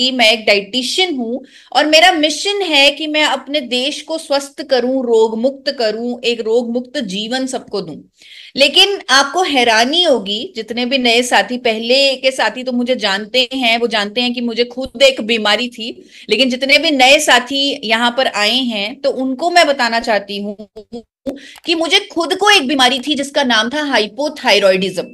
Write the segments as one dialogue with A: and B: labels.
A: कि मैं एक डाइटिशियन हूं और मेरा मिशन है कि मैं अपने देश को स्वस्थ करूं रोग मुक्त करूं एक रोग मुक्त जीवन सबको दूं लेकिन आपको हैरानी होगी जितने भी नए साथी पहले के साथी तो मुझे जानते हैं वो जानते हैं कि मुझे खुद एक बीमारी थी लेकिन जितने भी नए साथी यहाँ पर आए हैं तो उनको मैं बताना चाहती हूँ कि मुझे खुद को एक बीमारी थी जिसका नाम था हाइपोथायरॉयडिज्म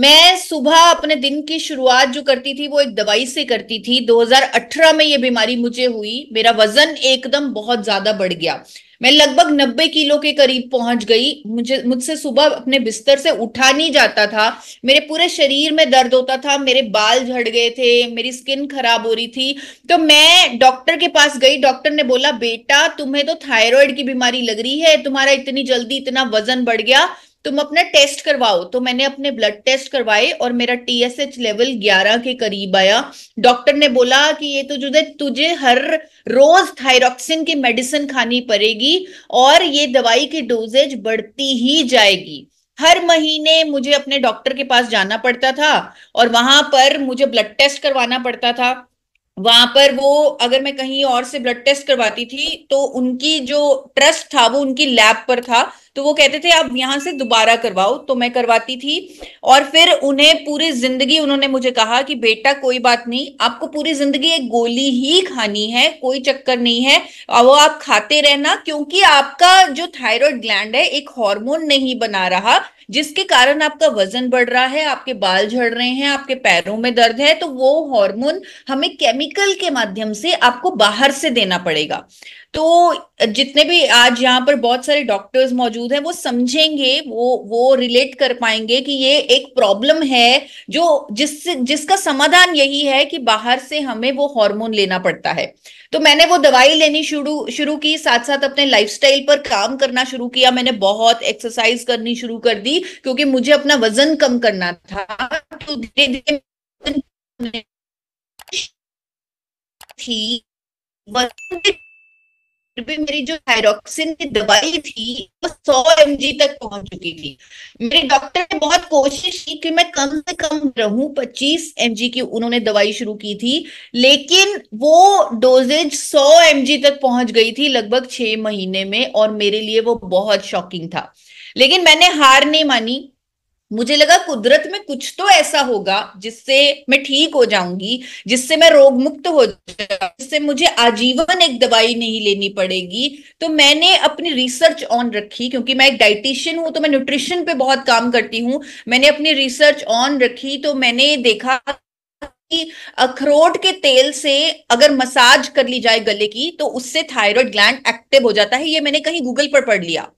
A: मैं सुबह अपने दिन की शुरुआत जो करती थी वो एक दवाई से करती थी 2018 में ये बीमारी मुझे हुई मेरा वजन एकदम बहुत ज्यादा बढ़ गया मैं लगभग 90 किलो के करीब पहुंच गई मुझे मुझसे सुबह अपने बिस्तर से उठा नहीं जाता था मेरे पूरे शरीर में दर्द होता था मेरे बाल झड़ गए थे मेरी स्किन खराब हो रही थी तो मैं डॉक्टर के पास गई डॉक्टर ने बोला बेटा तुम्हें तो थायराइड की बीमारी लग रही है तुम्हारा इतनी जल्दी इतना वजन बढ़ गया तुम अपना टेस्ट करवाओ तो मैंने अपने ब्लड टेस्ट करवाए और मेरा टीएसएच लेवल 11 के करीब आया डॉक्टर ने बोला कि ये तो जुदे तुझे हर रोज थायरोक्सिन की मेडिसिन खानी पड़ेगी और ये दवाई की डोजेज बढ़ती ही जाएगी हर महीने मुझे अपने डॉक्टर के पास जाना पड़ता था और वहां पर मुझे ब्लड टेस्ट करवाना पड़ता था वहां पर वो अगर मैं कहीं और से ब्लड टेस्ट करवाती थी तो उनकी जो ट्रस्ट था वो उनकी लैब पर था तो वो कहते थे आप यहां से दोबारा करवाओ तो मैं करवाती थी और फिर उन्हें पूरी जिंदगी उन्होंने मुझे कहा कि बेटा कोई बात नहीं आपको पूरी जिंदगी एक गोली ही खानी है कोई चक्कर नहीं है वो आप खाते रहना क्योंकि आपका जो थायराइड ग्लैंड है एक हार्मोन नहीं बना रहा जिसके कारण आपका वजन बढ़ रहा है आपके बाल झड़ रहे हैं आपके पैरों में दर्द है तो वो हार्मोन हमें केमिकल के माध्यम से आपको बाहर से देना पड़ेगा तो जितने भी आज यहाँ पर बहुत सारे डॉक्टर्स मौजूद हैं वो समझेंगे वो वो रिलेट कर पाएंगे कि ये एक प्रॉब्लम है जो जिस जिसका समाधान यही है कि बाहर से हमें वो हार्मोन लेना पड़ता है तो मैंने वो दवाई लेनी शुरू शुरू की साथ साथ अपने लाइफस्टाइल पर काम करना शुरू किया मैंने बहुत एक्सरसाइज करनी शुरू कर दी क्योंकि मुझे अपना वजन कम करना था तो दे दे थी भी मेरी जो थायरोक्सिन की दवाई थी वो सौ एम तक पहुंच चुकी थी मेरे डॉक्टर ने बहुत कोशिश की कि मैं कम से कम रहूं पच्चीस एम की उन्होंने दवाई शुरू की थी लेकिन वो डोजेज सौ एम तक पहुंच गई थी लगभग छह महीने में और मेरे लिए वो बहुत शॉकिंग था लेकिन मैंने हार नहीं मानी मुझे लगा कुदरत में कुछ तो ऐसा होगा जिससे मैं ठीक हो जाऊंगी जिससे मैं रोग मुक्त हो जाऊंगा जिससे मुझे आजीवन एक दवाई नहीं लेनी पड़ेगी तो मैंने अपनी रिसर्च ऑन रखी क्योंकि मैं एक डाइटिशियन हूं तो मैं न्यूट्रिशन पे बहुत काम करती हूँ मैंने अपनी रिसर्च ऑन रखी तो मैंने देखा अखरोट के तेल से अगर मसाज कर ली जाए गले की तो उससे थायराइड ग्लैंड एक्टिव हो जाता है ये मैंने कहीं गूगल पर पढ़ लिया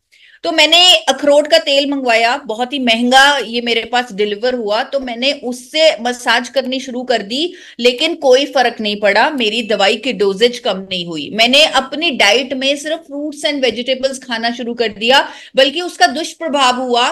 A: तो मैंने अखरोट का तेल मंगवाया बहुत ही महंगा ये मेरे पास डिलीवर हुआ तो मैंने उससे मसाज करनी शुरू कर दी लेकिन कोई फर्क नहीं पड़ा मेरी दवाई की डोजेज कम नहीं हुई मैंने अपनी डाइट में सिर्फ फ्रूट्स एंड वेजिटेबल्स खाना शुरू कर दिया बल्कि उसका दुष्प्रभाव हुआ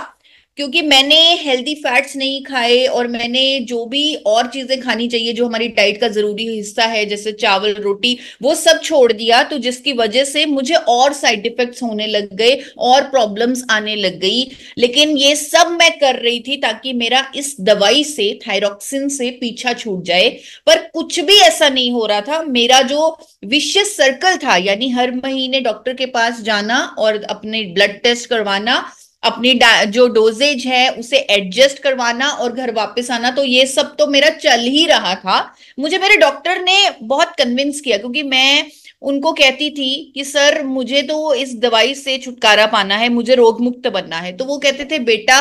A: क्योंकि मैंने हेल्दी फैट्स नहीं खाए और मैंने जो भी और चीजें खानी चाहिए जो हमारी डाइट का जरूरी हिस्सा है जैसे चावल रोटी वो सब छोड़ दिया तो जिसकी वजह से मुझे और साइड इफेक्ट्स होने लग गए और प्रॉब्लम्स आने लग गई लेकिन ये सब मैं कर रही थी ताकि मेरा इस दवाई से थायरोक्सिन से पीछा छूट जाए पर कुछ भी ऐसा नहीं हो रहा था मेरा जो विशेष सर्कल था यानी हर महीने डॉक्टर के पास जाना और अपने ब्लड टेस्ट करवाना अपनी जो डोजेज है उसे एडजस्ट करवाना और घर वापस आना तो ये सब तो मेरा चल ही रहा था मुझे मेरे डॉक्टर ने बहुत कन्विंस किया क्योंकि मैं उनको कहती थी कि सर मुझे तो इस दवाई से छुटकारा पाना है मुझे रोग मुक्त बनना है तो वो कहते थे बेटा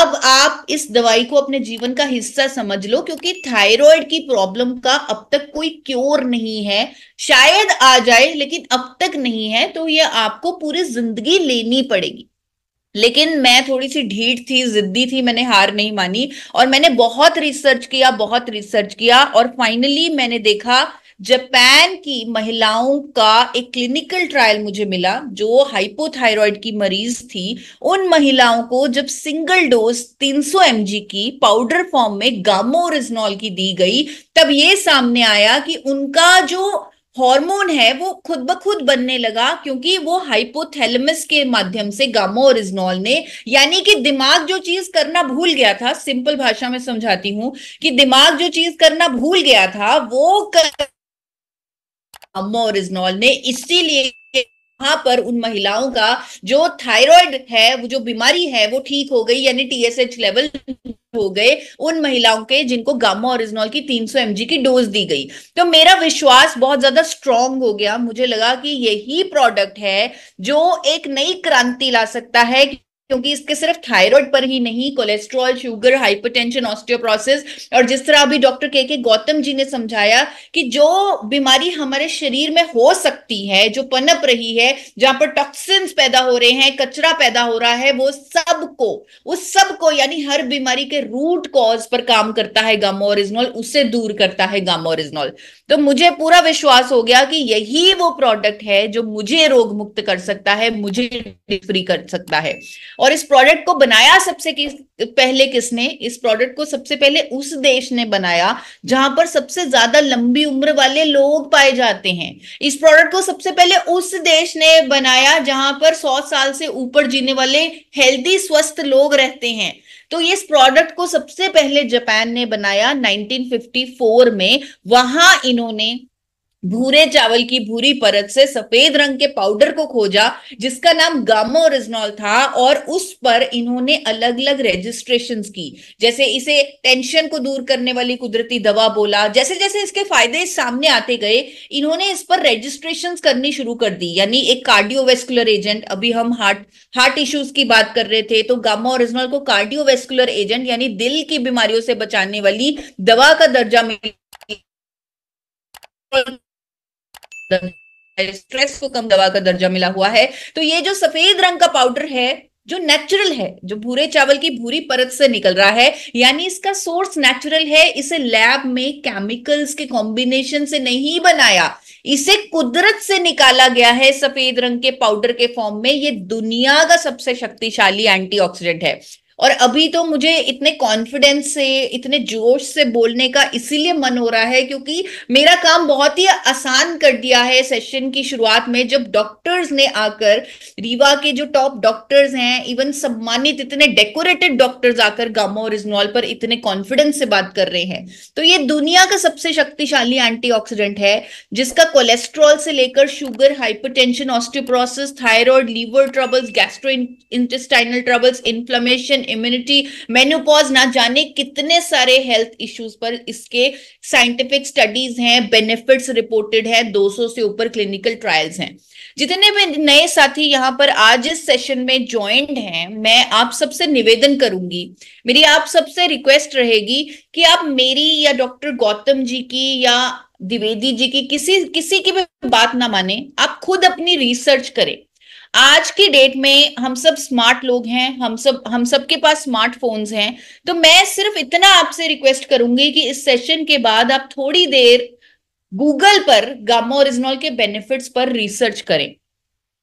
A: अब आप इस दवाई को अपने जीवन का हिस्सा समझ लो क्योंकि थायराइड की प्रॉब्लम का अब तक कोई क्योर नहीं है शायद आ जाए लेकिन अब तक नहीं है तो ये आपको पूरी जिंदगी लेनी पड़ेगी लेकिन मैं थोड़ी सी ढीठ थी जिद्दी थी मैंने हार नहीं मानी और मैंने बहुत रिसर्च किया बहुत रिसर्च किया और फाइनली मैंने देखा जापान की महिलाओं का एक क्लिनिकल ट्रायल मुझे मिला जो हाइपोथायराइड की मरीज थी उन महिलाओं को जब सिंगल डोज 300 सौ की पाउडर फॉर्म में गामोरिजनॉल की दी गई तब ये सामने आया कि उनका जो हार्मोन है वो खुद ब खुद बनने लगा क्योंकि वो हाइपोथैलेमस के माध्यम से गामो और इजनॉल ने यानी कि दिमाग जो चीज करना भूल गया था सिंपल भाषा में समझाती हूं कि दिमाग जो चीज करना भूल गया था वो कर गामो और इजनॉल ने इसीलिए वहां पर उन महिलाओं का जो थायराइड है वो जो बीमारी है वो ठीक हो गई यानी टीएसएच लेवल हो गए उन महिलाओं के जिनको गामा ओरिजिनॉल की 300 सौ एमजी की डोज दी गई तो मेरा विश्वास बहुत ज्यादा स्ट्रांग हो गया मुझे लगा कि यही प्रोडक्ट है जो एक नई क्रांति ला सकता है क्योंकि इसके सिर्फ थायराइड पर ही नहीं कोलेस्ट्रॉल शुगर हाइपरटेंशन ऑस्टियोप्रोसिस और जिस तरह अभी डॉक्टर के के गौतम जी ने समझाया कि जो बीमारी हमारे शरीर में हो सकती है जो पनप रही है जहां पर टॉक्सिन्स पैदा हो रहे हैं कचरा पैदा हो रहा है वो सबको उस सबको यानी हर बीमारी के रूट कॉज पर काम करता है गामोरिजनॉल उसे दूर करता है गामोरिजनॉल तो मुझे पूरा विश्वास हो गया कि यही वो प्रोडक्ट है जो मुझे रोग मुक्त कर सकता है मुझे फ्री कर सकता है और इस प्रोडक्ट को बनाया सबसे किस पहले किसने इस प्रोडक्ट को सबसे पहले उस देश ने बनाया जहां पर सबसे ज्यादा लंबी उम्र वाले लोग पाए जाते हैं इस प्रोडक्ट को सबसे पहले उस देश ने बनाया जहां पर सौ साल से ऊपर जीने वाले हेल्दी स्वस्थ लोग रहते हैं तो इस प्रोडक्ट को सबसे पहले जापान ने बनाया 1954 में वहां इन्होंने भूरे चावल की भूरी परत से सफेद रंग के पाउडर को खोजा जिसका नाम गामो ओरिजिनॉल था और उस पर इन्होंने अलग अलग रजिस्ट्रेशन की जैसे इसे टेंशन को दूर करने वाली कुदरती दवा बोला जैसे जैसे इसके फायदे सामने आते गए इन्होंने इस पर रजिस्ट्रेशन करनी शुरू कर दी यानी एक कार्डियोवेस्कुलर एजेंट अभी हम हार्ट हार्ट इश्यूज की बात कर रहे थे तो गामो ओरिजिनल को कार्डियोवेस्कुलर एजेंट यानी दिल की बीमारियों से बचाने वाली दवा का दर्जा मिल स्ट्रेस मतलब को कम दवा का दर्जा मिला हुआ है तो ये जो सफेद रंग का पाउडर है जो नेचुरल है जो भूरे चावल की भूरी परत से निकल रहा है यानी इसका सोर्स नेचुरल है इसे लैब में केमिकल्स के कॉम्बिनेशन से नहीं बनाया इसे कुदरत से निकाला गया है सफेद रंग के पाउडर के फॉर्म में ये दुनिया का सबसे शक्तिशाली एंटीऑक्सीडेंट है और अभी तो मुझे इतने कॉन्फिडेंस से इतने जोश से बोलने का इसीलिए मन हो रहा है क्योंकि मेरा काम बहुत ही आसान कर दिया है सेशन की शुरुआत में जब डॉक्टर्स ने आकर रीवा के जो टॉप डॉक्टर्स हैं इवन सम्मानित इतने डेकोरेटेड डॉक्टर्स आकर गामो और इजनॉल पर इतने कॉन्फिडेंस से बात कर रहे हैं तो ये दुनिया का सबसे शक्तिशाली एंटी है जिसका कोलेस्ट्रॉल से लेकर sugar hypertension osteoporosis thyroid liver troubles gastro intestinal troubles inflammation and immunity menopause ना जाने कितने सारे हेल्थ इश्यूज पर इसके साइंटिफिक स्टडीज हैं बेनिफिट्स रिपोर्टेड है 200 से ऊपर क्लिनिकल ट्रायल्स हैं जितने भी नए साथी यहाँ पर आज इस सेशन में ज्वाइंट हैं मैं आप सबसे निवेदन करूंगी मेरी आप सबसे रिक्वेस्ट रहेगी कि आप मेरी या डॉक्टर गौतम जी की या द्विवेदी जी की किसी किसी की भी बात ना माने आप खुद अपनी रिसर्च करें आज की डेट में हम सब स्मार्ट लोग हैं हम सब हम सब के पास स्मार्टफोन्स हैं तो मैं सिर्फ इतना आपसे रिक्वेस्ट करूंगी कि इस सेशन के बाद आप थोड़ी देर गूगल पर गामा ओरिजिनल के बेनिफिट्स पर रिसर्च करें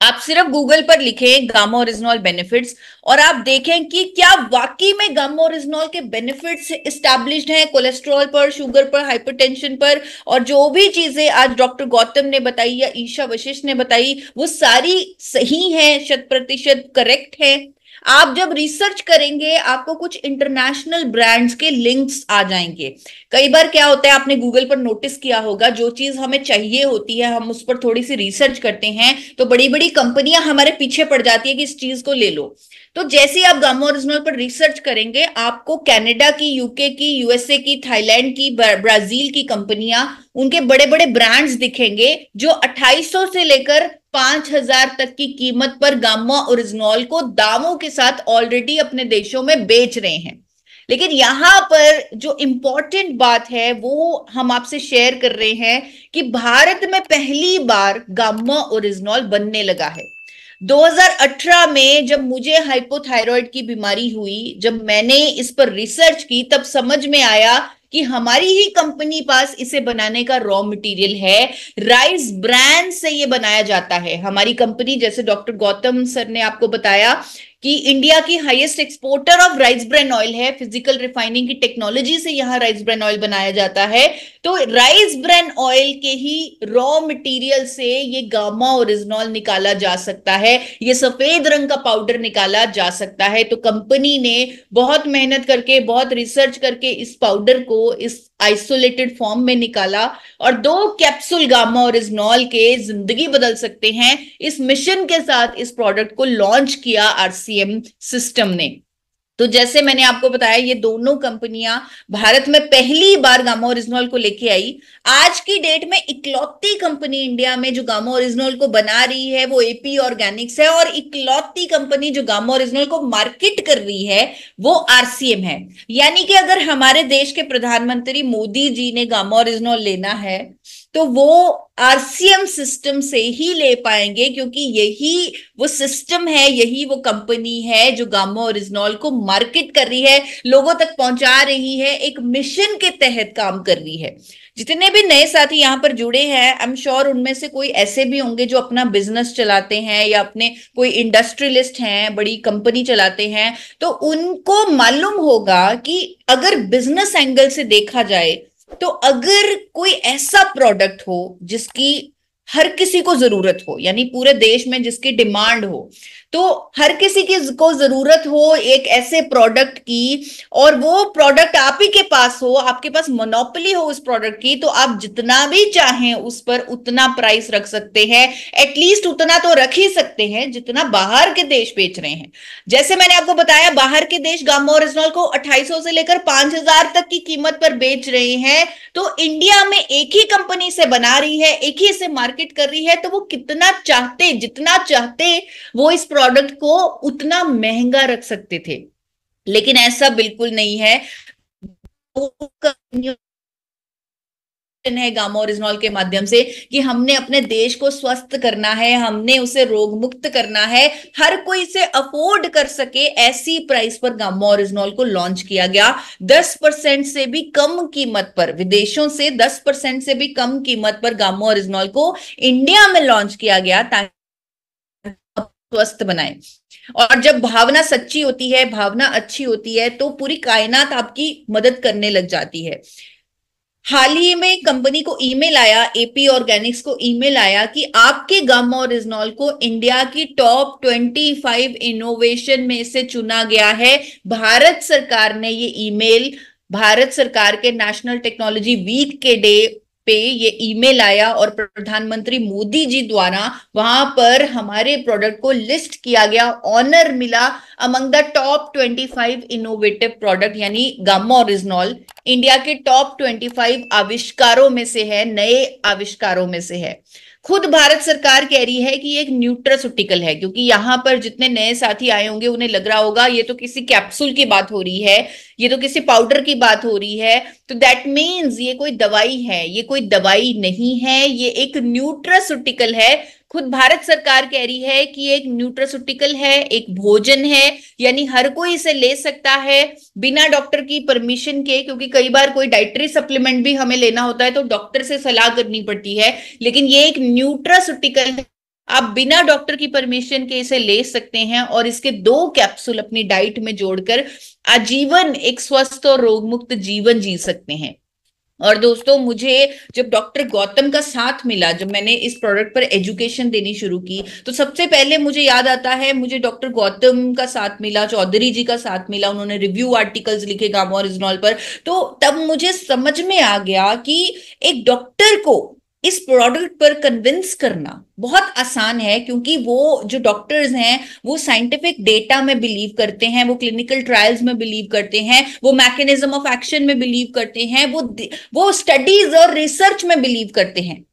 A: आप सिर्फ गूगल पर लिखें गामोरिजनॉल बेनिफिट्स और आप देखें कि क्या वाकई में गामोरिजनॉल के बेनिफिट्स इस्टेब्लिश्ड हैं कोलेस्ट्रॉल पर शुगर पर हाइपरटेंशन पर और जो भी चीजें आज डॉक्टर गौतम ने बताई या ईशा वशिष्ठ ने बताई वो सारी सही हैं शत प्रतिशत करेक्ट हैं आप जब रिसर्च करेंगे आपको कुछ इंटरनेशनल ब्रांड्स के लिंक्स आ जाएंगे कई बार क्या होता है आपने गूगल पर नोटिस किया होगा जो चीज हमें चाहिए होती है हम उस पर थोड़ी सी रिसर्च करते हैं तो बड़ी बड़ी कंपनियां हमारे पीछे पड़ जाती है कि इस चीज को ले लो तो जैसे आप गामो ओरिजिनल पर रिसर्च करेंगे आपको कैनेडा की यूके की यूएसए की थाईलैंड की ब्राजील की कंपनियां उनके बड़े बड़े ब्रांड्स दिखेंगे जो 2800 से लेकर पांच हजार तक की कीमत पर गामा ओरिजिनॉल को दामों के साथ ऑलरेडी अपने देशों में बेच रहे हैं लेकिन यहां पर जो इंपॉर्टेंट बात है वो हम आपसे शेयर कर रहे हैं कि भारत में पहली बार गामा ओरिजिनॉल बनने लगा है 2018 में जब मुझे हाइपोथायरॉयड की बीमारी हुई जब मैंने इस पर रिसर्च की तब समझ में आया कि हमारी ही कंपनी पास इसे बनाने का रॉ मटेरियल है राइस ब्रांड से ये बनाया जाता है हमारी कंपनी जैसे डॉक्टर गौतम सर ने आपको बताया कि इंडिया की highest exporter of rice bran oil है फिजिकल रिफाइनिंग की टेक्नोलॉजी से यहाँ राइस ब्रैन ऑयल बनाया जाता है तो राइस ब्रैन ऑयल के ही रॉ मटेरियल से ये गामा ओरिजिनॉल निकाला जा सकता है ये सफेद रंग का पाउडर निकाला जा सकता है तो कंपनी ने बहुत मेहनत करके बहुत रिसर्च करके इस पाउडर को इस आइसोलेटेड फॉर्म में निकाला और दो कैप्सूल गामा और इजनॉल के जिंदगी बदल सकते हैं इस मिशन के साथ इस प्रोडक्ट को लॉन्च किया आरसीएम सिस्टम ने तो जैसे मैंने आपको बताया ये दोनों कंपनियां भारत में पहली बार गामो ओरिजिनल को लेके आई आज की डेट में इकलौती कंपनी इंडिया में जो गामो ओरिजिनल को बना रही है वो एपी ऑर्गेनिक्स है और इकलौती कंपनी जो गामो ओरिजिनल को मार्केट कर रही है वो आरसीएम है यानी कि अगर हमारे देश के प्रधानमंत्री मोदी जी ने गामो ओरिजिनल लेना है तो वो आरसीएम सिस्टम से ही ले पाएंगे क्योंकि यही वो सिस्टम है यही वो कंपनी है जो गामो और इजनॉल को मार्केट कर रही है लोगों तक पहुंचा रही है एक मिशन के तहत काम कर रही है जितने भी नए साथी यहाँ पर जुड़े हैं आई एम श्योर उनमें से कोई ऐसे भी होंगे जो अपना बिजनेस चलाते हैं या अपने कोई इंडस्ट्रियलिस्ट हैं बड़ी कंपनी चलाते हैं तो उनको मालूम होगा कि अगर बिजनेस एंगल से देखा जाए तो अगर कोई ऐसा प्रोडक्ट हो जिसकी हर किसी को जरूरत हो यानी पूरे देश में जिसकी डिमांड हो तो हर किसी की को जरूरत हो एक ऐसे प्रोडक्ट की और वो प्रोडक्ट आप ही के पास हो आपके पास मोनोपली हो उस प्रोडक्ट की तो आप जितना भी चाहें उस पर उतना प्राइस रख सकते हैं एटलीस्ट उतना तो रख ही सकते हैं जितना बाहर के देश बेच रहे हैं जैसे मैंने आपको बताया बाहर के देश गामो और को 2800 से लेकर पांच तक की कीमत पर बेच रहे हैं तो इंडिया में एक ही कंपनी से बना रही है एक ही से मार्केट मार्केट कर रही है तो वो कितना चाहते जितना चाहते वो इस प्रोडक्ट को उतना महंगा रख सकते थे लेकिन ऐसा बिल्कुल नहीं है है गामो ओरिजिनॉल के माध्यम से कि हमने अपने देश को स्वस्थ करना है हमने उसे रोग मुक्त करना है हर कोई इसे अफोर्ड कर सके ऐसी प्राइस पर गामो को लॉन्च किया गया 10 परसेंट से भी कम कीमत पर विदेशों से 10 परसेंट से भी कम कीमत पर और ओरिजिनॉल को इंडिया में लॉन्च किया गया ताकि स्वस्थ बनाए और जब भावना सच्ची होती है भावना अच्छी होती है तो पूरी कायनात आपकी मदद करने लग जाती है हाल ही में कंपनी को ईमेल आया एपी ऑर्गेनिक्स को ईमेल आया कि आपके गम और इजनॉल को इंडिया की टॉप 25 इनोवेशन में से चुना गया है भारत सरकार ने ये ईमेल भारत सरकार के नेशनल टेक्नोलॉजी वीक के डे पे ये ईमेल आया और प्रधानमंत्री मोदी जी द्वारा वहां पर हमारे प्रोडक्ट को लिस्ट किया गया ऑनर मिला among the top 25 innovative product यानी गामा ओरिजिनल इंडिया के टॉप 25 आविष्कारों में से है नए आविष्कारों में से है खुद भारत सरकार कह रही है कि ये एक न्यूट्रासुटिकल है क्योंकि यहां पर जितने नए साथी आए होंगे उन्हें लग रहा होगा ये तो किसी कैप्सूल की बात हो रही है ये तो किसी पाउडर की बात हो रही है तो दैट मीन्स ये कोई दवाई है ये कोई दवाई नहीं है ये एक न्यूट्रासुटिकल है खुद भारत सरकार कह रही है कि एक न्यूट्रास्यूटिकल है एक भोजन है यानी हर कोई इसे ले सकता है बिना डॉक्टर की परमिशन के क्योंकि कई बार कोई डाइटरी सप्लीमेंट भी हमें लेना होता है तो डॉक्टर से सलाह करनी पड़ती है लेकिन ये एक न्यूट्रास्यूटिकल आप बिना डॉक्टर की परमिशन के इसे ले सकते हैं और इसके दो कैप्सूल अपनी डाइट में जोड़कर आजीवन एक स्वस्थ और रोगमुक्त जीवन जी सकते हैं और दोस्तों मुझे जब डॉक्टर गौतम का साथ मिला जब मैंने इस प्रोडक्ट पर एजुकेशन देनी शुरू की तो सबसे पहले मुझे याद आता है मुझे डॉक्टर गौतम का साथ मिला चौधरी जी का साथ मिला उन्होंने रिव्यू आर्टिकल्स लिखे गामो और इजनॉल पर तो तब मुझे समझ में आ गया कि एक डॉक्टर को इस प्रोडक्ट पर कन्विंस करना बहुत आसान है क्योंकि वो जो डॉक्टर्स हैं वो साइंटिफिक डेटा में बिलीव करते हैं वो क्लिनिकल ट्रायल्स में बिलीव करते हैं वो मैकेनिज्म ऑफ एक्शन में बिलीव करते हैं वो वो स्टडीज और रिसर्च में बिलीव करते हैं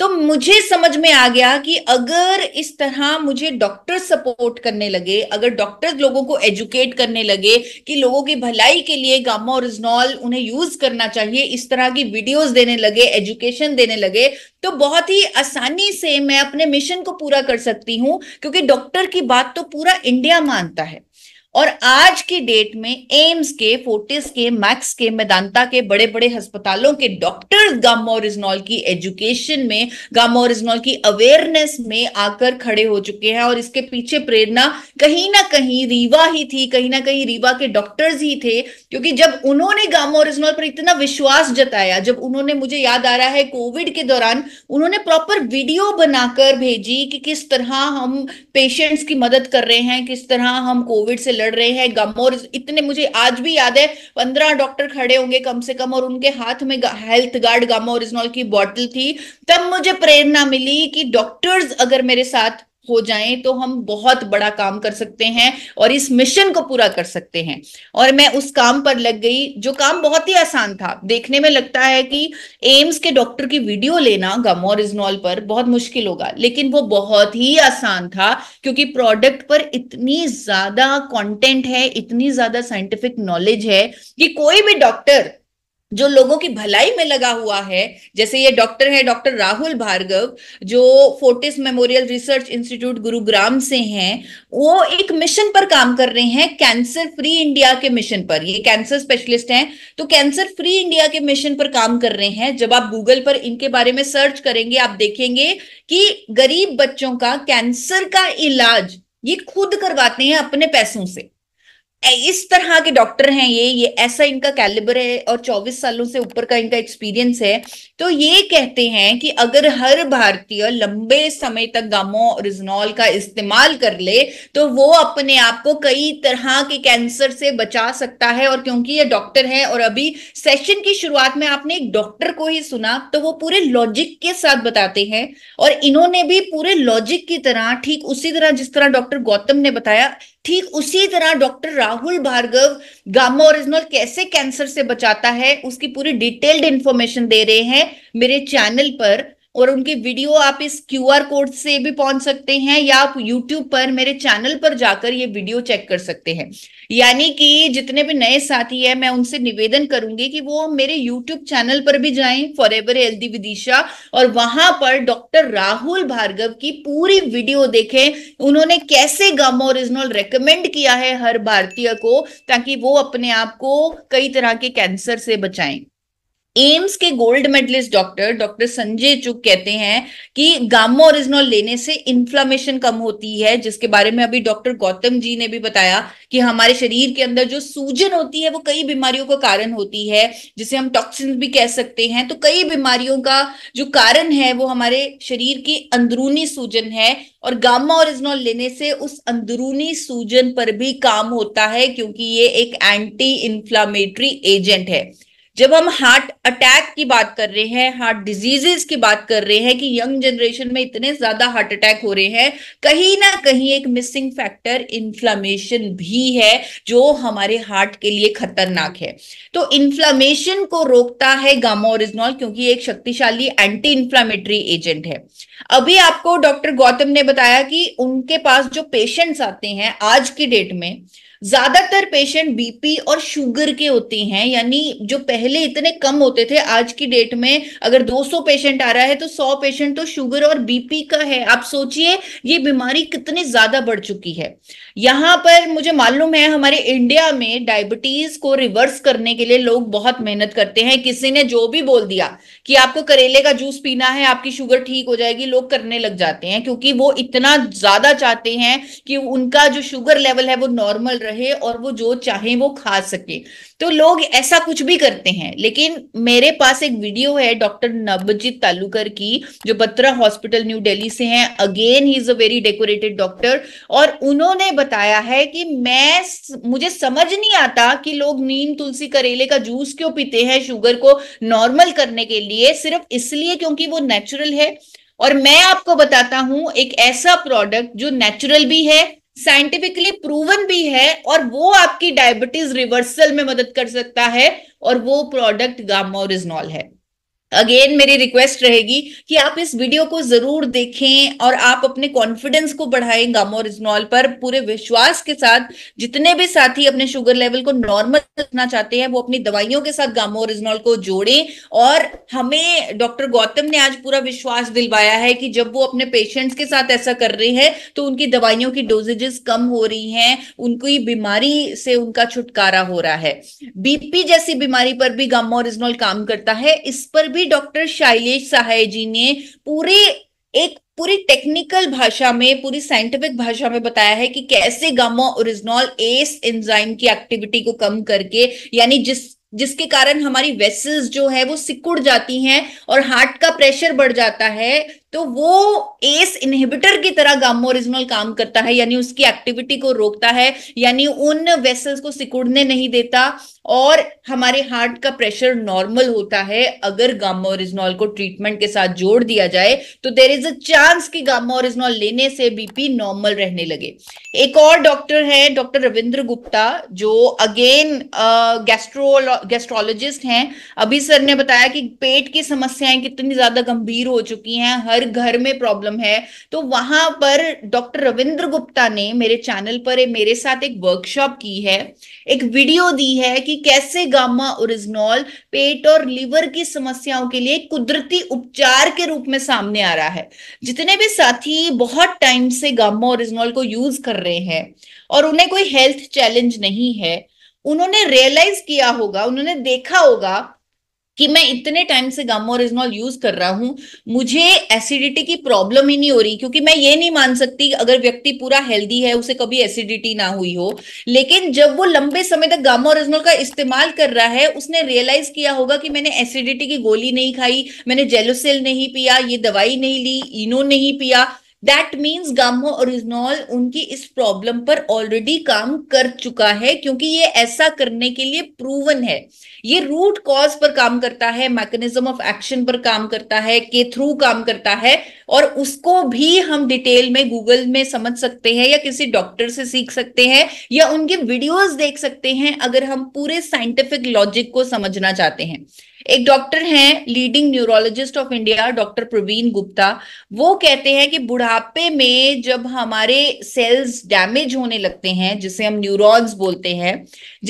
A: तो मुझे समझ में आ गया कि अगर इस तरह मुझे डॉक्टर सपोर्ट करने लगे अगर डॉक्टर लोगों को एजुकेट करने लगे कि लोगों की भलाई के लिए गामा और ओरिजिनॉल उन्हें यूज करना चाहिए इस तरह की वीडियोस देने लगे एजुकेशन देने लगे तो बहुत ही आसानी से मैं अपने मिशन को पूरा कर सकती हूँ क्योंकि डॉक्टर की बात तो पूरा इंडिया मानता है और आज की डेट में एम्स के फोर्टिस के मैक्स के मैदानता के बड़े बड़े अस्पतालों के डॉक्टर्स गामा ओरिजिनॉल की एजुकेशन में गामा ओरिजिनॉल की अवेयरनेस में आकर खड़े हो चुके हैं और इसके पीछे प्रेरणा कहीं ना कहीं रीवा ही थी कहीं ना कहीं रीवा के डॉक्टर्स ही थे क्योंकि जब उन्होंने गामा ओरिजिनॉल पर इतना विश्वास जताया जब उन्होंने मुझे याद आ रहा है कोविड के दौरान उन्होंने प्रॉपर वीडियो बनाकर भेजी कि किस तरह हम पेशेंट्स की मदद कर रहे हैं किस तरह हम कोविड से लड़ रहे हैं गम और इतने मुझे आज भी याद है पंद्रह डॉक्टर खड़े होंगे कम से कम और उनके हाथ में हेल्थ गार्ड गम और की बॉटल थी तब मुझे प्रेरणा मिली कि डॉक्टर्स अगर मेरे साथ हो जाएं तो हम बहुत बड़ा काम कर सकते हैं और इस मिशन को पूरा कर सकते हैं और मैं उस काम पर लग गई जो काम बहुत ही आसान था देखने में लगता है कि एम्स के डॉक्टर की वीडियो लेना गम और इजनॉल पर बहुत मुश्किल होगा लेकिन वो बहुत ही आसान था क्योंकि प्रोडक्ट पर इतनी ज्यादा कॉन्टेंट है इतनी ज्यादा साइंटिफिक नॉलेज है कि कोई भी डॉक्टर जो लोगों की भलाई में लगा हुआ है जैसे ये डॉक्टर है डॉक्टर राहुल भार्गव जो Fortis memorial research institute Gurugram से हैं वो एक मिशन पर काम कर रहे हैं कैंसर फ्री इंडिया के मिशन पर ये कैंसर स्पेशलिस्ट हैं तो कैंसर फ्री इंडिया के मिशन पर काम कर रहे हैं जब आप गूगल पर इनके बारे में सर्च करेंगे आप देखेंगे कि गरीब बच्चों का कैंसर का इलाज ये खुद करवाते हैं अपने पैसों से इस तरह के डॉक्टर हैं ये ये ऐसा इनका कैलिबर है और 24 सालों से ऊपर का इनका एक्सपीरियंस है तो ये कहते हैं कि अगर हर भारतीय लंबे समय तक गामो रिजनॉल का इस्तेमाल कर ले तो वो अपने आप को कई तरह के कैंसर से बचा सकता है और क्योंकि ये डॉक्टर है और अभी सेशन की शुरुआत में आपने एक डॉक्टर को ही सुना तो वो पूरे लॉजिक के साथ बताते हैं और इन्होंने भी पूरे लॉजिक की तरह ठीक उसी तरह जिस तरह डॉक्टर गौतम ने बताया ठीक उसी तरह doctor Rahul Bhargava gamma oryzanol कैसे कैंसर से बचाता है उसकी पूरी डिटेल्ड इंफॉर्मेशन दे रहे हैं मेरे चैनल पर और उनके वीडियो आप इस क्यू आर कोड से भी पहुंच सकते हैं या आप यूट्यूब पर मेरे चैनल पर जाकर ये वीडियो चेक कर सकते हैं यानी कि जितने भी नए साथी हैं मैं उनसे निवेदन करूंगी कि वो मेरे यूट्यूब चैनल पर भी जाएं फॉर एवर एल विदिशा और वहां पर डॉक्टर राहुल भार्गव की पूरी वीडियो देखें उन्होंने कैसे गम ओरिजिनल रेकमेंड किया है हर भारतीय को ताकि वो अपने आप को कई तरह के कैंसर से बचाएं एम्स के gold medalist doctor doctor Sanjay Chugh कहते हैं कि गामा और इजनॉल लेने से इन्फ्लामेशन कम होती है जिसके बारे में अभी डॉक्टर गौतम जी ने भी बताया कि हमारे शरीर के अंदर जो सूजन होती है वो कई बीमारियों का कारण होती है जिसे हम टॉक्सिन भी कह सकते हैं तो कई बीमारियों का जो कारण है वो हमारे शरीर की अंदरूनी सूजन है और गामा और इजनॉल लेने से उस अंदरूनी सूजन पर भी काम होता है क्योंकि ये एक एंटी इन्फ्लामेटरी एजेंट है जब हम हार्ट अटैक की बात कर रहे हैं हार्ट डिजीजेस की बात कर रहे हैं कि यंग जनरेशन में इतने ज्यादा हार्ट अटैक हो रहे हैं कहीं ना कहीं एक मिसिंग फैक्टर इन्फ्लामेशन भी है जो हमारे हार्ट के लिए खतरनाक है तो इन्फ्लामेशन को रोकता है गामोरिजनॉल क्योंकि एक शक्तिशाली एंटी इन्फ्लामेटरी एजेंट है अभी आपको डॉक्टर गौतम ने बताया कि उनके पास जो पेशेंट्स आते हैं आज की डेट में ज्यादातर पेशेंट बीपी और शुगर के होते हैं यानी जो पहले इतने कम होते थे आज की डेट में अगर 200 पेशेंट आ रहा है तो 100 पेशेंट तो शुगर और बीपी का है आप सोचिए ये बीमारी कितनी ज्यादा बढ़ चुकी है यहां पर मुझे मालूम है हमारे इंडिया में डायबिटीज को रिवर्स करने के लिए लोग बहुत मेहनत करते हैं किसी ने जो भी बोल दिया कि आपको करेले का जूस पीना है आपकी शुगर ठीक हो जाएगी लोग करने लग जाते हैं क्योंकि वो इतना ज्यादा चाहते हैं कि उनका जो शुगर लेवल है वो नॉर्मल रहे रहे और वो जो चाहे वो खा सके तो लोग ऐसा कुछ भी करते हैं लेकिन मेरे पास एक वीडियो है डॉक्टर नवजीत तालुकर की जो बत्रा हॉस्पिटल न्यू दिल्ली से हैं again he is a very decorated doctor और उन्होंने बताया है कि मैं मुझे समझ नहीं आता कि लोग नीम तुलसी करेले का जूस क्यों पीते हैं शुगर को नॉर्मल करने के लिए सिर्फ इसलिए क्योंकि वो नेचुरल है और मैं आपको बताता हूं एक ऐसा प्रोडक्ट जो नेचुरल भी है साइंटिफिकली प्रूवन भी है और वो आपकी डायबिटीज रिवर्सल में मदद कर सकता है और वो प्रोडक्ट गामोरिजनॉल है अगेन मेरी रिक्वेस्ट रहेगी कि आप इस वीडियो को जरूर देखें और आप अपने कॉन्फिडेंस को बढ़ाएं गामो रिजनॉल पर पूरे विश्वास के साथ जितने भी साथी अपने शुगर लेवल को नॉर्मल रखना चाहते हैं वो अपनी दवाइयों के साथ गामो रिजनॉल को जोड़ें और हमें डॉक्टर गौतम ने आज पूरा विश्वास दिलवाया है कि जब वो अपने पेशेंट्स के साथ ऐसा कर रहे हैं तो उनकी दवाइयों की डोजेजेस कम हो रही है उनकी बीमारी से उनका छुटकारा हो रहा है बीपी जैसी बीमारी पर भी गामो रिजनॉल काम करता है इस पर भी भी डॉक्टर शैलेश सहाय जी ने पूरे एक पूरी टेक्निकल भाषा में पूरी साइंटिफिक भाषा में बताया है कि कैसे गामा ओरिजिनॉल एस एंजाइम की एक्टिविटी को कम करके यानी जिस जिसके कारण हमारी वेसल्स जो है वो सिकुड़ जाती हैं और हार्ट का प्रेशर बढ़ जाता है तो वो एस इनहिबिटर की तरह गामोरिजिनल काम करता है यानी उसकी एक्टिविटी को रोकता है यानी उन वेसल्स को सिकुड़ने नहीं देता और हमारे हार्ट का प्रेशर नॉर्मल होता है अगर गामा ओरिजिनॉल को ट्रीटमेंट के साथ जोड़ दिया जाए तो देर इज अ चांस कि गामा ओरिजिनॉल लेने से बीपी नॉर्मल रहने लगे एक और डॉक्टर है डॉक्टर रविंद्र गुप्ता जो अगेन गैस्ट्रो गैस्ट्रोलॉजिस्ट हैं अभी सर ने बताया कि पेट की समस्याएं कितनी ज्यादा गंभीर हो चुकी हैं हर घर में प्रॉब्लम है तो वहां पर डॉक्टर रविंद्र गुप्ता ने मेरे चैनल पर मेरे साथ एक वर्कशॉप की है एक वीडियो दी है कि कि कैसे गामा ओरिजिनॉल पेट और लीवर की समस्याओं के लिए कुदरती उपचार के रूप में सामने आ रहा है जितने भी साथी बहुत टाइम से गामा ओरिजिनॉल को यूज कर रहे हैं और उन्हें कोई हेल्थ चैलेंज नहीं है उन्होंने रियलाइज किया होगा उन्होंने देखा होगा कि मैं इतने टाइम से गामो इजनॉल यूज कर रहा हूं मुझे एसिडिटी की प्रॉब्लम ही नहीं हो रही क्योंकि मैं ये नहीं मान सकती अगर व्यक्ति पूरा हेल्दी है उसे कभी एसिडिटी ना हुई हो लेकिन जब वो लंबे समय तक गामो इजनॉल का इस्तेमाल कर रहा है उसने रियलाइज किया होगा कि मैंने एसिडिटी की गोली नहीं खाई मैंने जेलोसेल नहीं पिया ये दवाई नहीं ली इनो नहीं पिया दैट मीन्स गामो ओरिजिनॉल उनकी इस प्रॉब्लम पर ऑलरेडी काम कर चुका है क्योंकि ये ऐसा करने के लिए प्रूवन है ये रूट कॉज पर काम करता है मैकेनिज्म ऑफ एक्शन पर काम करता है के थ्रू काम करता है और उसको भी हम डिटेल में गूगल में समझ सकते हैं या किसी डॉक्टर से सीख सकते हैं या उनके वीडियोस देख सकते हैं अगर हम पूरे साइंटिफिक लॉजिक को समझना चाहते हैं एक डॉक्टर हैं leading neurologist of India doctor Praveen Gupta वो कहते हैं कि बुढ़ापे में जब हमारे सेल्स डैमेज होने लगते हैं जिसे हम न्यूरॉन्स बोलते हैं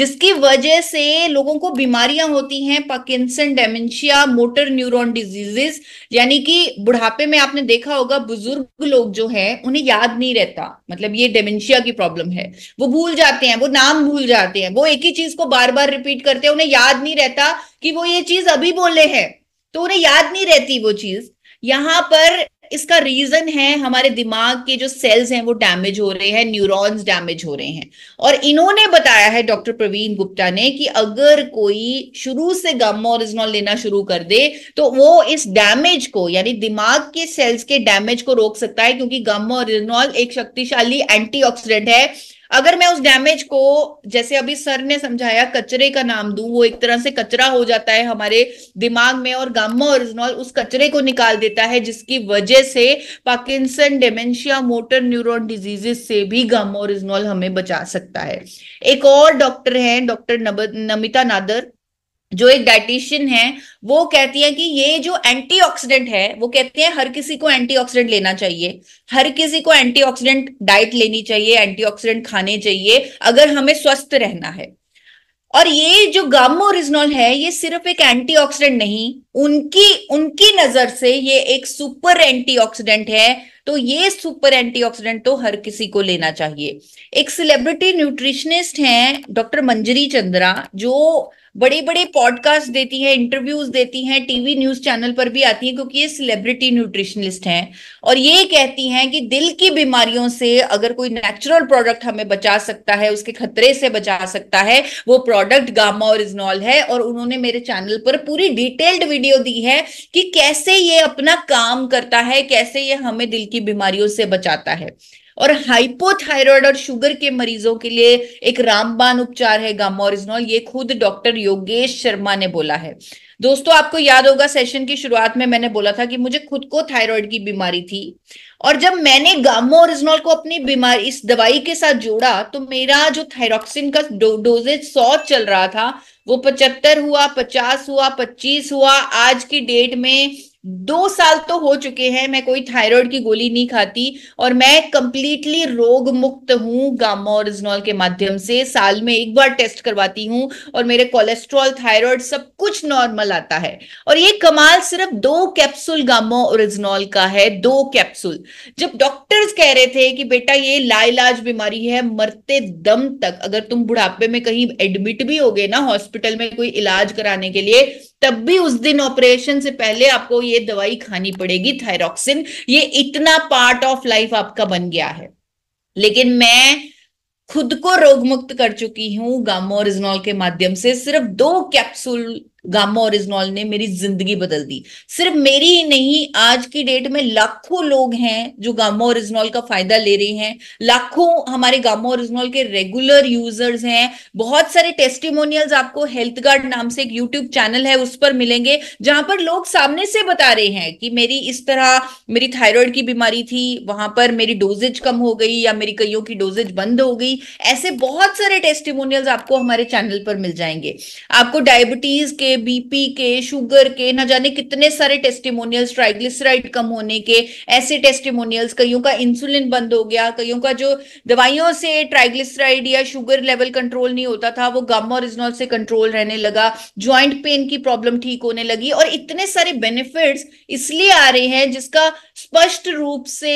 A: जिसकी वजह से लोगों को बीमारियां होती हैं Parkinson dementia motor neuron diseases यानी कि बुढ़ापे में आपने देखा होगा बुजुर्ग लोग जो है उन्हें याद नहीं रहता मतलब ये डेमेंशिया की प्रॉब्लम है वो भूल जाते हैं वो नाम भूल जाते हैं वो एक ही चीज को बार बार रिपीट करते हैं उन्हें याद नहीं रहता कि वो ये चीज अभी बोले हैं तो उन्हें याद नहीं रहती वो चीज यहाँ पर इसका रीजन है हमारे दिमाग के जो सेल्स हैं वो डैमेज हो रहे हैं न्यूरॉन्स डैमेज हो रहे हैं और इन्होंने बताया है डॉक्टर प्रवीण गुप्ता ने कि अगर कोई शुरू से गम और इजनॉल लेना शुरू कर दे तो वो इस डैमेज को यानी दिमाग के सेल्स के डैमेज को रोक सकता है क्योंकि गम और इजनॉल एक शक्तिशाली एंटीऑक्सीडेंट है अगर मैं उस डैमेज को जैसे अभी सर ने समझाया कचरे का नाम दू वो एक तरह से कचरा हो जाता है हमारे दिमाग में और गामा ओरिजिनॉल उस कचरे को निकाल देता है जिसकी वजह से Parkinson dementia motor neuron diseases से भी गामा और हमें बचा सकता है एक और डॉक्टर हैं डॉक्टर नमिता नादर जो एक डाइटिशियन है वो कहती है कि ये जो एंटीऑक्सीडेंट है वो कहते हैं हर किसी को एंटीऑक्सीडेंट लेना चाहिए हर किसी को एंटीऑक्सीडेंट डाइट लेनी चाहिए एंटीऑक्सीडेंट खाने चाहिए अगर हमें स्वस्थ रहना है और ये जो गामो रिजनॉल है ये सिर्फ एक एंटीऑक्सीडेंट नहीं उनकी उनकी नजर से ये एक सुपर एंटीऑक्सीडेंट है तो ये सुपर एंटीऑक्सीडेंट तो हर किसी को लेना चाहिए एक सेलिब्रिटी न्यूट्रिशनिस्ट हैं डॉक्टर मंजरी चंद्रा जो बड़े बड़े पॉडकास्ट देती हैं इंटरव्यूज देती हैं टीवी न्यूज चैनल पर भी आती हैं क्योंकि ये सेलिब्रिटी न्यूट्रिशनिस्ट हैं और ये कहती हैं कि दिल की बीमारियों से अगर कोई नेचुरल प्रोडक्ट हमें बचा सकता है उसके खतरे से बचा सकता है वो प्रोडक्ट गामा और इजनॉल है और उन्होंने मेरे चैनल पर पूरी डिटेल्ड वीडियो दी है कि कैसे ये अपना काम करता है कैसे ये हमें दिल की बीमारियों से बचाता है और हाइपोथायरॉयड और शुगर के मरीजों के लिए एक रामबान उपचार है गामोरिजनॉल ये खुद डॉक्टर योगेश शर्मा ने बोला है दोस्तों आपको याद होगा सेशन की शुरुआत में मैंने बोला था कि मुझे खुद को थायराइड की बीमारी थी और जब मैंने गामो ओरिजिनल को अपनी बीमारी इस दवाई के साथ जोड़ा तो मेरा जो थायरोक्सिन का डो, डोजेज सौ चल रहा था वो पचहत्तर हुआ पचास हुआ पच्चीस हुआ आज की डेट में दो साल तो हो चुके हैं मैं कोई थायराइड की गोली नहीं खाती और मैं कंप्लीटली रोग मुक्त हूं गामा और इजनॉल के माध्यम से साल में एक बार टेस्ट करवाती हूं और मेरे कोलेस्ट्रॉल थायराइड सब कुछ नॉर्मल आता है और ये कमाल सिर्फ दो कैप्सूल गामा और इजनॉल का है दो कैप्सूल जब डॉक्टर्स कह रहे थे कि बेटा ये लाइलाज बीमारी है मरते दम तक अगर तुम बुढ़ापे में कहीं एडमिट भी हो गए ना हॉस्पिटल में कोई इलाज कराने के लिए तब भी उस दिन ऑपरेशन से पहले आपको ये दवाई खानी पड़ेगी थायरोक्सिन ये इतना पार्ट ऑफ लाइफ आपका बन गया है लेकिन मैं खुद को रोग मुक्त कर चुकी हूं गामोरिजनॉल के माध्यम से सिर्फ दो कैप्सूल गामा और इजनॉल ने मेरी जिंदगी बदल दी सिर्फ मेरी ही नहीं आज की डेट में लाखों लोग हैं जो गामा और इजनॉल का फायदा ले रहे हैं लाखों हमारे गामा और इजनॉल के रेगुलर यूजर्स हैं बहुत सारे टेस्टिमोनियल्स आपको हेल्थ गार्ड नाम से एक यूट्यूब चैनल है उस पर मिलेंगे जहां पर लोग सामने से बता रहे हैं कि मेरी इस तरह मेरी थायराइड की बीमारी थी वहां पर मेरी डोजेज कम हो गई या मेरी कईयों की डोजेज बंद हो गई ऐसे बहुत सारे टेस्टिमोनियल्स आपको हमारे चैनल पर मिल जाएंगे आपको डायबिटीज के बीपी के शुगर के ना जाने कितने सारे टेस्टिमोनियल्स ट्राइग्लिसराइड कम होने के ऐसे टेस्टिमोनियल्स कईयों का इंसुलिन बंद हो गया कईयों का जो दवाइयों से ट्राइग्लिसराइड या शुगर लेवल कंट्रोल नहीं होता था वो गम और इजनॉल से कंट्रोल रहने लगा ज्वाइंट पेन की प्रॉब्लम ठीक होने लगी और इतने सारे बेनिफिट्स इसलिए आ रहे हैं जिसका स्पष्ट रूप से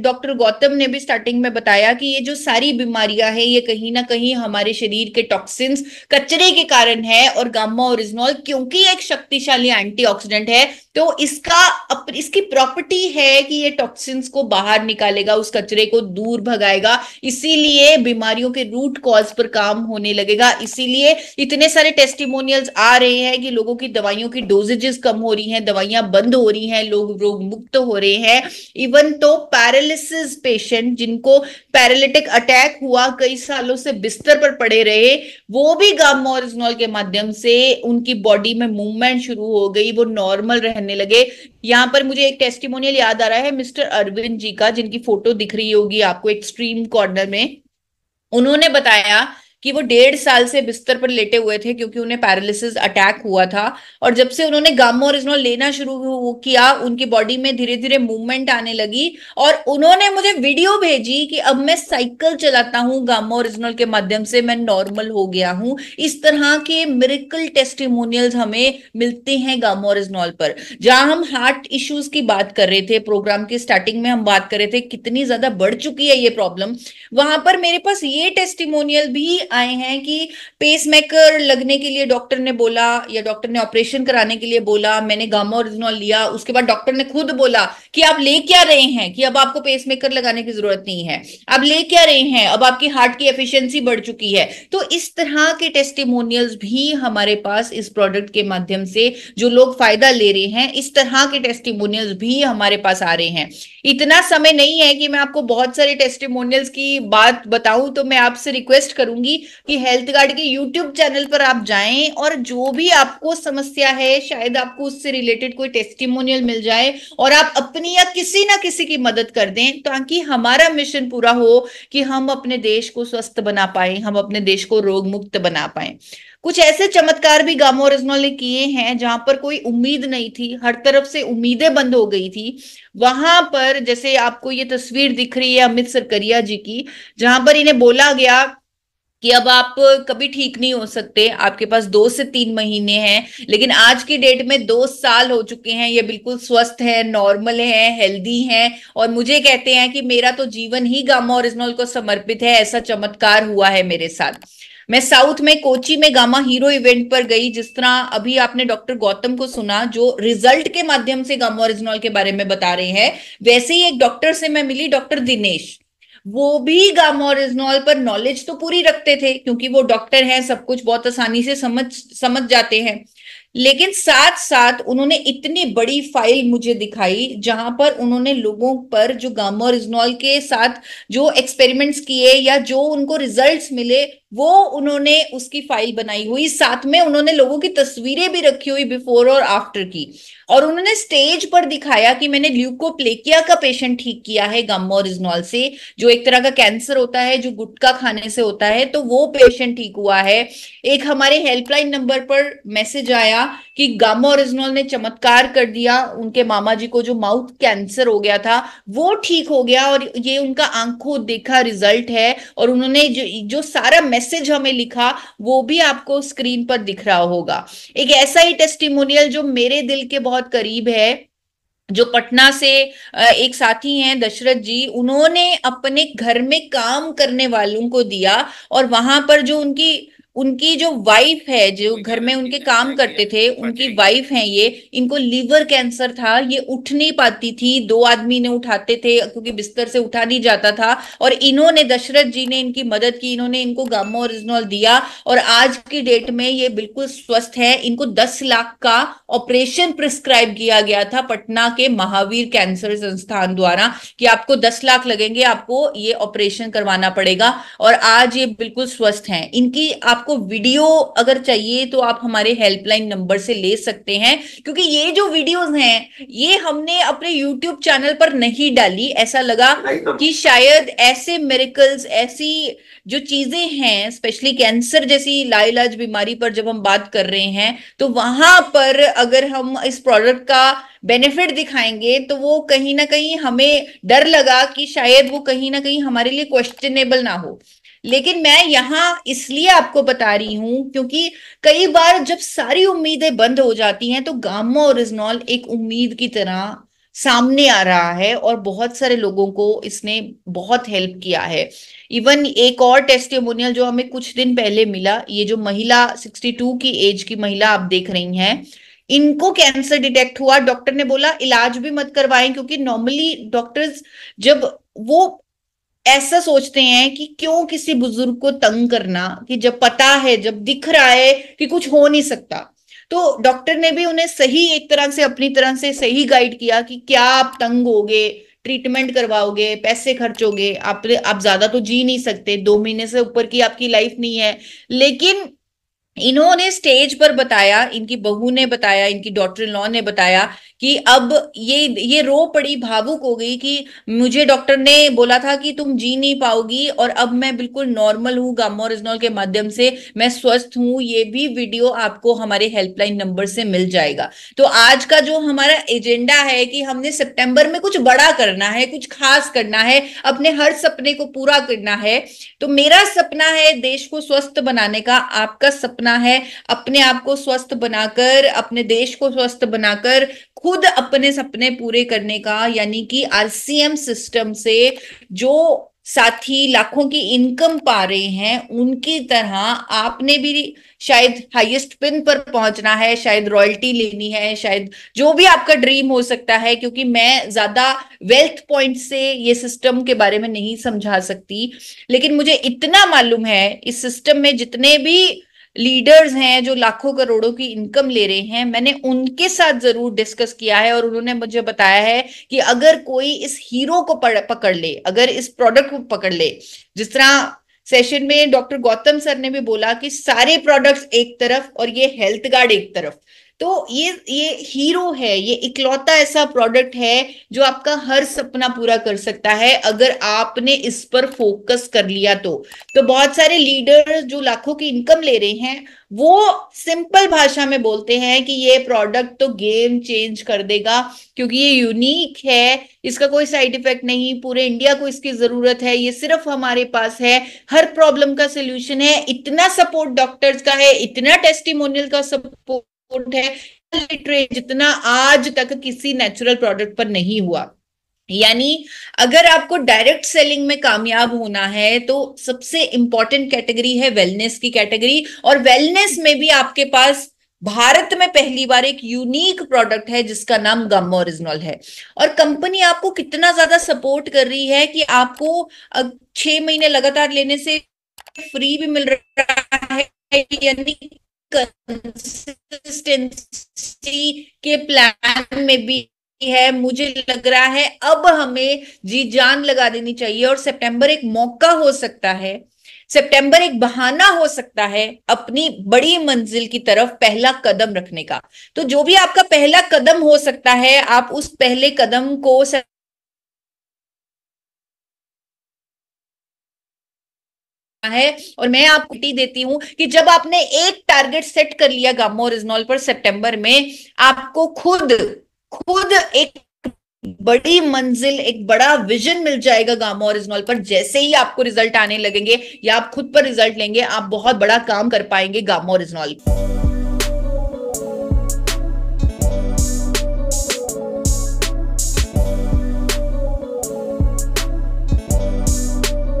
A: डॉक्टर गौतम ने भी स्टार्टिंग में बताया कि ये जो सारी बीमारियां हैं ये कहीं ना कहीं हमारे शरीर के टॉक्सिन्स कचरे के कारण है और गामा ओरिजिनॉल क्योंकि एक शक्तिशाली एंटीऑक्सीडेंट है तो इसका इसकी प्रॉपर्टी है कि ये टॉक्सिन्स को बाहर निकालेगा उस कचरे को दूर भगाएगा इसीलिए बीमारियों के रूट कॉज पर काम होने लगेगा इसीलिए इतने सारे टेस्टिमोनियल्स आ रहे हैं कि लोगों की दवाइयों की डोजेजेस कम हो रही हैं दवाइयां बंद हो रही हैं लोग रोग मुक्त हो रहे हैं इवन तो पैरालिसिस पेशेंट जिनको पैरालिटिक अटैक हुआ कई सालों से बिस्तर पर पड़े रहे वो भी गामा के माध्यम से उनकी बॉडी में मूवमेंट शुरू हो गई वो नॉर्मल रह पहनने लगे यहाँ पर मुझे एक टेस्टिमोनियल याद आ रहा है मिस्टर अरविंद जी का जिनकी फोटो दिख रही होगी आपको एक्सट्रीम कॉर्नर में उन्होंने बताया कि वो डेढ़ साल से बिस्तर पर लेटे हुए थे क्योंकि उन्हें पैरालिसिस अटैक हुआ था और जब से उन्होंने गामोरिजनोल लेना शुरू किया उनकी बॉडी में धीरे धीरे मूवमेंट आने लगी और उन्होंने मुझे वीडियो भेजी कि अब मैं साइकिल चलाता हूँ गामोरिजनोल के माध्यम से मैं नॉर्मल हो गया हूँ इस तरह के मेरिकल टेस्टिमोनियल्स हमें मिलते हैं गामोरिजनोल पर जहां हम हार्ट इश्यूज की बात कर रहे थे प्रोग्राम की स्टार्टिंग में हम बात कर रहे थे कितनी ज्यादा बढ़ चुकी है ये प्रॉब्लम वहां पर मेरे पास ये टेस्टिमोनियल भी आए हैं कि पेसमेकर लगने के लिए डॉक्टर ने बोला या डॉक्टर ने ऑपरेशन कराने के लिए बोला मैंने गामा ओरिजिनल लिया उसके बाद डॉक्टर ने खुद बोला कि आप ले क्या रहे हैं कि अब आपको पेसमेकर लगाने की जरूरत नहीं है आप ले क्या रहे हैं अब आपकी हार्ट की एफिशिएंसी बढ़ चुकी है तो इस तरह के टेस्टिमोनियल्स भी हमारे पास इस प्रोडक्ट के माध्यम से जो लोग फायदा ले रहे हैं इस तरह के टेस्टिमोनियल्स भी हमारे पास आ रहे हैं इतना समय नहीं है कि मैं आपको बहुत सारे टेस्टिमोनियल्स की बात बताऊं तो मैं आपसे रिक्वेस्ट करूंगी कि हेल्थ गार्ड के यूट्यूब चैनल पर आप जाएं और जो भी आपको समस्या है शायद आपको उससे रिलेटेड कोई टेस्टिमोनियल मिल जाए और आप अपने अपनी या किसी ना किसी की मदद कर दें ताकि हमारा मिशन पूरा हो कि हम अपने देश को स्वस्थ बना पाए हम अपने देश को रोग मुक्त बना पाए कुछ ऐसे चमत्कार भी गामो रजनौल ने किए हैं जहां पर कोई उम्मीद नहीं थी हर तरफ से उम्मीदें बंद हो गई थी वहां पर जैसे आपको ये तस्वीर दिख रही है अमित सरकरिया जी की जहां पर इन्हें बोला गया कि अब आप कभी ठीक नहीं हो सकते आपके पास दो से तीन महीने हैं लेकिन आज की डेट में दो साल हो चुके हैं ये बिल्कुल स्वस्थ है नॉर्मल है हेल्दी हैं और मुझे कहते हैं कि मेरा तो जीवन ही गामा ओरिजिनल को समर्पित है ऐसा चमत्कार हुआ है मेरे साथ मैं साउथ में कोची में गामा हीरो इवेंट पर गई जिस तरह अभी आपने डॉक्टर गौतम को सुना जो रिजल्ट के माध्यम से गामा ओरिजिनल के बारे में बता रहे हैं वैसे ही एक डॉक्टर से मैं मिली डॉक्टर दिनेश वो भी गामा और इजनॉल पर नॉलेज तो पूरी रखते थे क्योंकि वो डॉक्टर हैं सब कुछ बहुत आसानी से समझ समझ जाते हैं लेकिन साथ साथ उन्होंने इतनी बड़ी फाइल मुझे दिखाई जहां पर उन्होंने लोगों पर जो गामा और इजनॉल के साथ जो एक्सपेरिमेंट्स किए या जो उनको रिजल्ट्स मिले वो उन्होंने उसकी फाइल बनाई हुई साथ में उन्होंने लोगों की तस्वीरें भी रखी हुई बिफोर और आफ्टर की और उन्होंने स्टेज पर दिखाया कि मैंने ल्यूकोप्लेकिया का पेशेंट ठीक किया है गम और इजनॉल से जो एक तरह का कैंसर होता है जो गुटका खाने से होता है तो वो पेशेंट ठीक हुआ है एक हमारे हेल्पलाइन नंबर पर मैसेज आया कि गम और इजनॉल ने चमत्कार कर दिया उनके मामा जी को जो माउथ कैंसर हो गया था वो ठीक हो गया और ये उनका आंखों देखा रिजल्ट है और उन्होंने जो, जो सारा मैसेज हमें लिखा वो भी आपको स्क्रीन पर दिख रहा होगा एक ऐसा ही टेस्टिमोनियल जो मेरे दिल के बहुत करीब है जो पटना से एक साथी हैं दशरथ जी उन्होंने अपने घर में काम करने वालों को दिया और वहां पर जो उनकी उनकी जो वाइफ है जो घर में उनके काम करते थे उनकी वाइफ है ये इनको लीवर कैंसर था ये उठ नहीं पाती थी दो आदमी ने उठाते थे क्योंकि बिस्तर से उठा नहीं जाता था और इन्होंने दशरथ जी ने इनकी मदद की इन्होंने इनको गामो ओरिजिनल दिया और आज की डेट में ये बिल्कुल स्वस्थ है इनको दस लाख का ऑपरेशन प्रिस्क्राइब किया गया था पटना के महावीर कैंसर संस्थान द्वारा कि आपको दस लाख लगेंगे आपको ये ऑपरेशन करवाना पड़ेगा और आज ये बिल्कुल स्वस्थ है इनकी आप आपको वीडियो अगर चाहिए तो आप हमारे हेल्पलाइन नंबर से ले सकते हैं क्योंकि ये जो वीडियोस हैं ये हमने अपने यूट्यूब चैनल पर नहीं डाली ऐसा लगा तो- कि शायद ऐसे मेरिकल्स ऐसी जो चीजें हैं स्पेशली कैंसर जैसी लाइलाज बीमारी पर जब हम बात कर रहे हैं तो वहां पर अगर हम इस प्रोडक्ट का बेनिफिट दिखाएंगे तो वो कहीं ना कहीं हमें डर लगा कि शायद वो कहीं ना कहीं हमारे लिए क्वेश्चनेबल ना हो लेकिन मैं यहां इसलिए आपको बता रही हूं क्योंकि कई बार जब सारी उम्मीदें बंद हो जाती हैं तो गामा और रिजनॉल एक उम्मीद की तरह सामने आ रहा है और बहुत सारे लोगों को इसने बहुत हेल्प किया है इवन एक और टेस्टिमोनियल जो हमें कुछ दिन पहले मिला ये जो महिला 62 की एज की महिला आप देख रही हैं इनको कैंसर डिटेक्ट हुआ डॉक्टर ने बोला इलाज भी मत करवाएं क्योंकि नॉर्मली डॉक्टर्स जब वो ऐसा सोचते हैं कि क्यों किसी बुजुर्ग को तंग करना कि जब पता है जब दिख रहा है कि कुछ हो नहीं सकता तो डॉक्टर ने भी उन्हें सही एक तरह से अपनी तरह से सही गाइड किया कि क्या आप तंग गए ट्रीटमेंट करवाओगे पैसे खर्चोगे आप आप ज्यादा तो जी नहीं सकते दो महीने से ऊपर की आपकी लाइफ नहीं है लेकिन इन्होंने स्टेज पर बताया इनकी बहू ने बताया इनकी डॉक्टर लॉ ने बताया कि अब ये ये रो पड़ी भावुक हो गई कि मुझे डॉक्टर ने बोला था कि तुम जी नहीं पाओगी और अब मैं बिल्कुल नॉर्मल हूँ गामोरिजनॉल के माध्यम से मैं स्वस्थ हूँ ये भी वीडियो आपको हमारे हेल्पलाइन नंबर से मिल जाएगा तो आज का जो हमारा एजेंडा है कि हमने सितंबर में कुछ बड़ा करना है कुछ खास करना है अपने हर सपने को पूरा करना है तो मेरा सपना है देश को स्वस्थ बनाने का आपका सपना है अपने आप को स्वस्थ बनाकर अपने देश को स्वस्थ बनाकर खुद अपने सपने पूरे करने का यानी कि आरसीएम सिस्टम से जो साथी लाखों की इनकम पा रहे हैं उनकी तरह आपने भी शायद हाईएस्ट पिन पर पहुंचना है शायद रॉयल्टी लेनी है शायद जो भी आपका ड्रीम हो सकता है क्योंकि मैं ज्यादा वेल्थ पॉइंट से ये सिस्टम के बारे में नहीं समझा सकती लेकिन मुझे इतना मालूम है इस सिस्टम में जितने भी लीडर्स हैं जो लाखों करोड़ों की इनकम ले रहे हैं मैंने उनके साथ जरूर डिस्कस किया है और उन्होंने मुझे बताया है कि अगर कोई इस हीरो को पकड़ ले अगर इस प्रोडक्ट को पकड़ ले जिस तरह सेशन में डॉक्टर गौतम सर ने भी बोला कि सारे प्रोडक्ट्स एक तरफ और ये हेल्थ गार्ड एक तरफ तो ये ये हीरो है ये इकलौता ऐसा प्रोडक्ट है जो आपका हर सपना पूरा कर सकता है अगर आपने इस पर फोकस कर लिया तो तो बहुत सारे लीडर जो लाखों की इनकम ले रहे हैं वो सिंपल भाषा में बोलते हैं कि ये प्रोडक्ट तो गेम चेंज कर देगा क्योंकि ये यूनिक है इसका कोई साइड इफेक्ट नहीं पूरे इंडिया को इसकी जरूरत है ये सिर्फ हमारे पास है हर प्रॉब्लम का सोल्यूशन है इतना सपोर्ट डॉक्टर्स का है इतना टेस्टिमोनियल का सपोर्ट एक्सपोर्ट है ट्रेड जितना आज तक किसी नेचुरल प्रोडक्ट पर नहीं हुआ यानी अगर आपको डायरेक्ट सेलिंग में कामयाब होना है तो सबसे इंपॉर्टेंट कैटेगरी है वेलनेस की कैटेगरी और वेलनेस में भी आपके पास भारत में पहली बार एक यूनिक प्रोडक्ट है जिसका नाम गम ओरिजिनल है और कंपनी आपको कितना ज्यादा सपोर्ट कर रही है कि आपको छह महीने लगातार लेने से फ्री भी मिल रहा है यानी कंसिस्टेंसी के प्लान में भी है मुझे लग रहा है अब हमें जी जान लगा देनी चाहिए और सितंबर एक मौका हो सकता है सितंबर एक बहाना हो सकता है अपनी बड़ी मंजिल की तरफ पहला कदम रखने का तो जो भी आपका पहला कदम हो सकता है आप उस पहले कदम को है और मैं आपको देती हूं कि जब आपने एक टारगेट सेट कर लिया गामो रिजनॉल पर सितंबर में आपको खुद खुद एक बड़ी मंजिल एक बड़ा विजन मिल जाएगा और ओरिजिनल पर जैसे ही आपको रिजल्ट आने लगेंगे या आप खुद पर रिजल्ट लेंगे आप बहुत बड़ा काम कर पाएंगे गामा ओरिजिनल